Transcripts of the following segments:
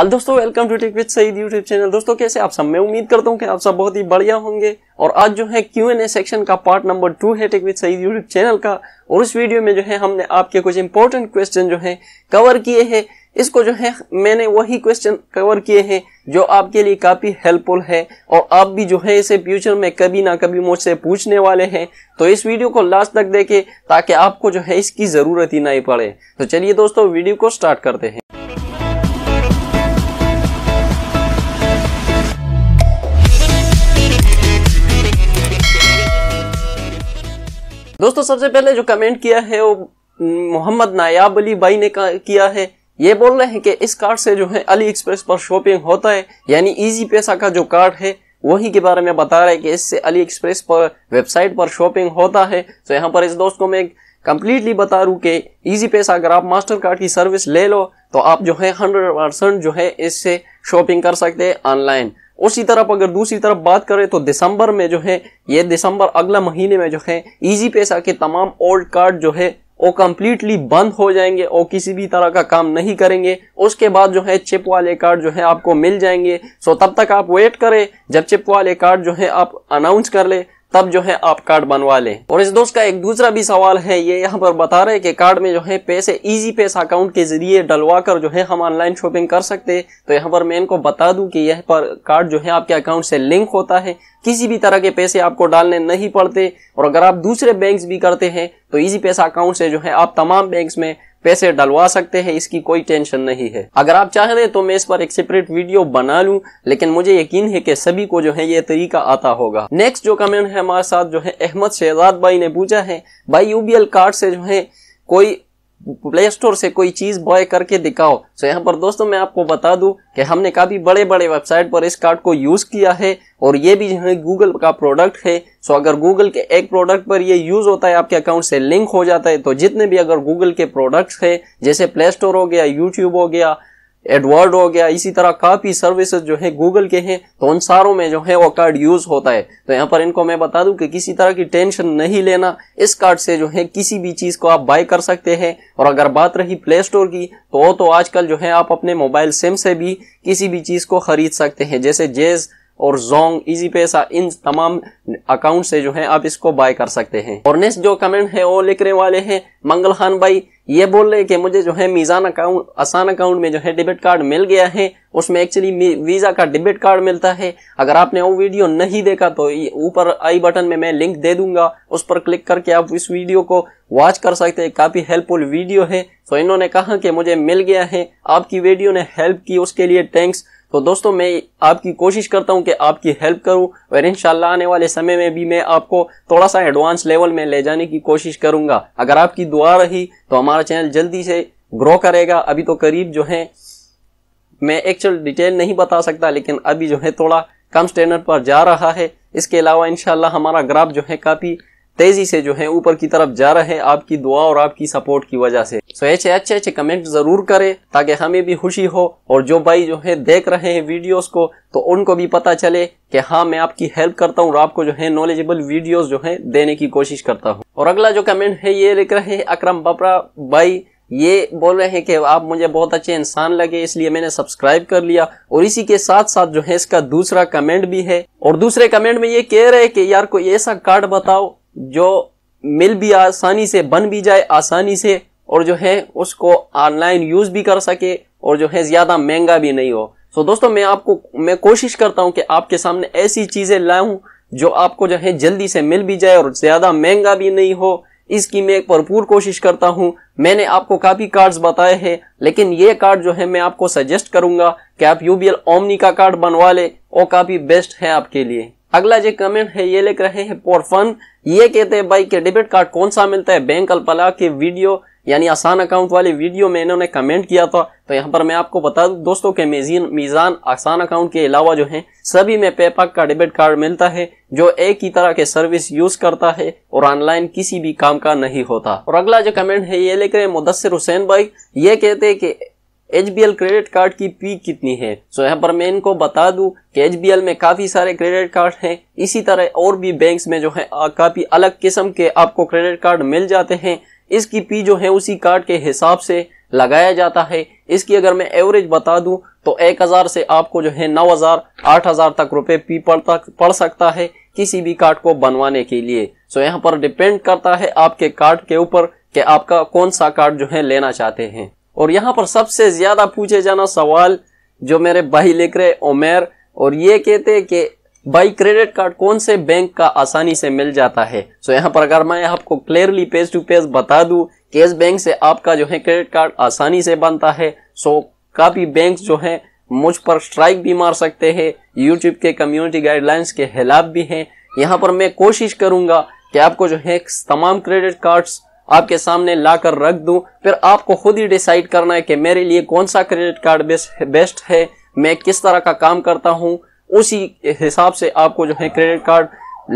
hello दोस्तों welcome to tech with Saeed YouTube channel दोस्तों कैसे आप सब मैं उम्मीद करता हूं कि आप सब बहुत ही बढ़िया होंगे और आज जो है क्यू एन ए सेक्शन का पार्ट नंबर टू है tech with Saeed YouTube channel का और उस वीडियो में जो है हमने आपके कुछ इंपॉर्टेंट क्वेश्चन जो है कवर किए हैं इसको जो है मैंने वही क्वेश्चन कवर किए हैं जो आपके लिए काफी हेल्पफुल है और आप भी जो है इसे फ्यूचर में कभी ना कभी मुझसे पूछने वाले हैं तो इस वीडियो को लास्ट तक देखें ताकि आपको जो है इसकी जरूरत ही नहीं पड़े तो चलिए दोस्तों वीडियो को स्टार्ट करते हैं दोस्तों सबसे पहले जो कमेंट किया है वो मोहम्मद नायाब अली भाई ने किया है ये बोल रहे हैं कि इस कार्ड से जो है अली एक्सप्रेस पर शॉपिंग होता है यानी इजी पैसा का जो कार्ड है वही के बारे में बता रहे हैं कि इससे अली एक्सप्रेस पर वेबसाइट पर शॉपिंग होता है तो यहाँ पर इस दोस्त को मैं कंप्लीटली बता रू कि इजी पैसा अगर आप मास्टर कार्ड की सर्विस ले लो तो आप जो है हंड्रेड परसेंट जो है इससे शॉपिंग कर सकते हैं ऑनलाइन उसी तरफ अगर दूसरी तरफ बात करें तो दिसंबर में जो है ये दिसंबर अगला महीने में जो है इजी पैसा के तमाम ओल्ड कार्ड जो है वो कम्प्लीटली बंद हो जाएंगे और किसी भी तरह का काम नहीं करेंगे उसके बाद जो है चिप वाले कार्ड जो है आपको मिल जाएंगे सो तब तक आप वेट करें जब चिप वाले कार्ड जो है आप अनाउंस कर ले तब जो है आप कार्ड बनवा लें और इस दोस्त का एक दूसरा भी सवाल है ये यहाँ पर बता रहे कि कार्ड में जो है पैसे इजी पेस अकाउंट के जरिए डलवा कर जो है हम ऑनलाइन शॉपिंग कर सकते हैं तो यहाँ पर मैं इनको बता दूं कि यह पर कार्ड जो है आपके अकाउंट से लिंक होता है किसी भी तरह के पैसे आपको डालने नहीं पड़ते और अगर आप दूसरे बैंक भी करते हैं तो इजी पैसा अकाउंट से जो है आप तमाम बैंक में पैसे डलवा सकते हैं इसकी कोई टेंशन नहीं है अगर आप चाह रहे तो मैं इस पर एक सेपरेट वीडियो बना लूं लेकिन मुझे यकीन है कि सभी को जो है ये तरीका आता होगा नेक्स्ट जो कमेंट है हमारे साथ जो है अहमद शहजाद भाई ने पूछा है भाई यूबीएल कार्ड से जो है कोई प्ले स्टोर से कोई चीज बॉय करके दिखाओ तो यहाँ पर दोस्तों मैं आपको बता दूं कि हमने काफी बड़े बड़े वेबसाइट पर इस कार्ड को यूज किया है और ये भी गूगल का प्रोडक्ट है सो अगर गूगल के एक प्रोडक्ट पर ये यूज होता है आपके अकाउंट से लिंक हो जाता है तो जितने भी अगर गूगल के प्रोडक्ट्स है जैसे प्ले स्टोर हो गया यूट्यूब हो गया एडवर्ड हो गया इसी तरह काफी सर्विसेज जो है गूगल के हैं तो उन सारों में जो है वो कार्ड यूज होता है तो यहाँ पर इनको मैं बता दूं कि किसी तरह की टेंशन नहीं लेना इस कार्ड से जो है किसी भी चीज को आप बाय कर सकते हैं और अगर बात रही प्ले स्टोर की तो वो तो आजकल जो है आप अपने मोबाइल सिम से भी किसी भी चीज को खरीद सकते हैं जैसे जेज और जोंग इजी पैसा इन तमाम अकाउंट से जो है आप इसको बाय कर सकते हैं और नेक्स्ट जो कमेंट है वो लिखने वाले हैं मंगल खान भाई ये बोल रहे कि मुझे जो है मीज़ान अकाउंट आसान अकाउंट में जो है डेबिट कार्ड मिल गया है उसमें एक्चुअली वीज़ा का डेबिट कार्ड मिलता है अगर आपने वो वीडियो नहीं देखा तो ऊपर आई बटन में मैं लिंक दे दूंगा उस पर क्लिक करके आप इस वीडियो को वॉच कर सकते हैं काफ़ी हेल्पफुल वीडियो है तो इन्होंने कहा कि मुझे मिल गया है आपकी वीडियो ने हेल्प की उसके लिए थैंक्स तो दोस्तों मैं आपकी कोशिश करता हूं कि आपकी हेल्प करूं और इंशाल्लाह आने वाले समय में भी मैं आपको थोड़ा सा एडवांस लेवल में ले जाने की कोशिश करूंगा अगर आपकी दुआ रही तो हमारा चैनल जल्दी से ग्रो करेगा अभी तो करीब जो है मैं एक्चुअल डिटेल नहीं बता सकता लेकिन अभी जो है थोड़ा कम स्टैंडर्ड पर जा रहा है इसके अलावा इनशाला हमारा ग्राफ जो है काफ़ी तेजी से जो है ऊपर की तरफ जा रहे हैं आपकी दुआ और आपकी सपोर्ट की वजह से सो ऐसे अच्छे अच्छे कमेंट जरूर करें ताकि हमें भी खुशी हो और जो भाई जो है देख रहे हैं वीडियोस को तो उनको भी पता चले कि हाँ मैं आपकी हेल्प करता हूँ और आपको जो है नॉलेजेबल वीडियोस जो है देने की कोशिश करता हूँ और अगला जो कमेंट है ये लिख रहे हैं अक्रम बपरा भाई ये बोल रहे हैं कि आप मुझे बहुत अच्छे इंसान लगे इसलिए मैंने सब्सक्राइब कर लिया और इसी के साथ साथ जो है इसका दूसरा कमेंट भी है और दूसरे कमेंट में ये कह रहे हैं कि यार कोई ऐसा कार्ड बताओ जो मिल भी आसानी से बन भी जाए आसानी से और जो है उसको ऑनलाइन यूज भी कर सके और जो है ज्यादा महंगा भी नहीं हो सो दोस्तों मैं आपको मैं कोशिश करता हूं कि आपके सामने ऐसी चीजें लाऊं जो आपको जो है जल्दी से मिल भी जाए और ज्यादा महंगा भी नहीं हो इसकी मैं भरपूर कोशिश करता हूं मैंने आपको काफी कार्ड्स बताए हैं लेकिन ये कार्ड जो है मैं आपको सजेस्ट करूंगा कि आप यूबीएल ओमनी का कार्ड बनवा ले और काफी बेस्ट है आपके लिए अगला जो कमेंट है ये लिख रहे हैं पोरफन ये कहते हैं भाई कि डेबिट कार्ड कौन सा मिलता है बैंक अल्पला की वीडियो यानी आसान अकाउंट वाली वीडियो में इन्होंने कमेंट किया था तो यहाँ पर मैं आपको बता दूं दोस्तों के मेजीन मीज़ान आसान अकाउंट के अलावा जो है सभी में पेपाक का डेबिट कार्ड मिलता है जो एक ही तरह के सर्विस यूज करता है और ऑनलाइन किसी भी काम का नहीं होता और अगला जो कमेंट है ये लेकर मुदसर हुसैन भाई ये कहते हैं कि एच क्रेडिट कार्ड की पी कितनी है सो यहाँ पर मैं इनको बता दू कि एच में काफी सारे क्रेडिट कार्ड हैं इसी तरह और भी बैंक्स में जो है काफी अलग किस्म के आपको क्रेडिट कार्ड मिल जाते हैं इसकी पी जो है उसी कार्ड के हिसाब से लगाया जाता है इसकी अगर मैं एवरेज बता दूं तो एक हजार से आपको जो है नौ हजार आठ हजार तक रुपए पी पड़ता पड़ सकता है किसी भी कार्ड को बनवाने के लिए सो यहां यहाँ पर डिपेंड करता है आपके कार्ड के ऊपर कि आपका कौन सा कार्ड जो है लेना चाहते हैं और यहाँ पर सबसे ज्यादा पूछे जाना सवाल जो मेरे भाई लिख रहे ओमेर और ये कहते कि भाई क्रेडिट कार्ड कौन से बैंक का आसानी से मिल जाता है सो यहाँ पर अगर मैं आपको क्लियरली पेज टू पेज बता दू कि इस बैंक से आपका जो है क्रेडिट कार्ड आसानी से बनता है सो काफी बैंक जो है मुझ पर स्ट्राइक भी मार सकते हैं यूट्यूब के कम्युनिटी गाइडलाइंस के खिलाफ भी है यहाँ पर मैं कोशिश करूंगा कि आपको जो है तमाम क्रेडिट कार्ड्स आपके सामने लाकर रख दूं फिर आपको खुद ही डिसाइड करना है कि मेरे लिए कौन सा क्रेडिट कार्ड बेस्ट है मैं किस तरह का काम करता हूं उसी हिसाब से आपको जो है क्रेडिट कार्ड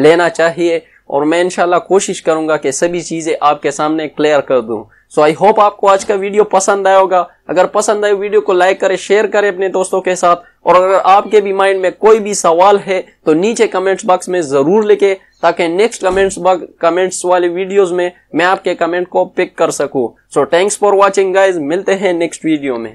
लेना चाहिए और मैं इनशाला कोशिश करूंगा कि सभी चीजें आपके सामने क्लियर कर दूं सो आई होप आपको आज का वीडियो पसंद आया होगा अगर पसंद आए वीडियो को लाइक करें शेयर करें अपने दोस्तों के साथ और अगर आपके भी माइंड में कोई भी सवाल है तो नीचे कमेंट्स बॉक्स में जरूर लिखे ताकि नेक्स्ट कमेंट्स कमेंट्स वाले वीडियोस में मैं आपके कमेंट को पिक कर सकूं so thanks for watching guys मिलते हैं नेक्स्ट वीडियो में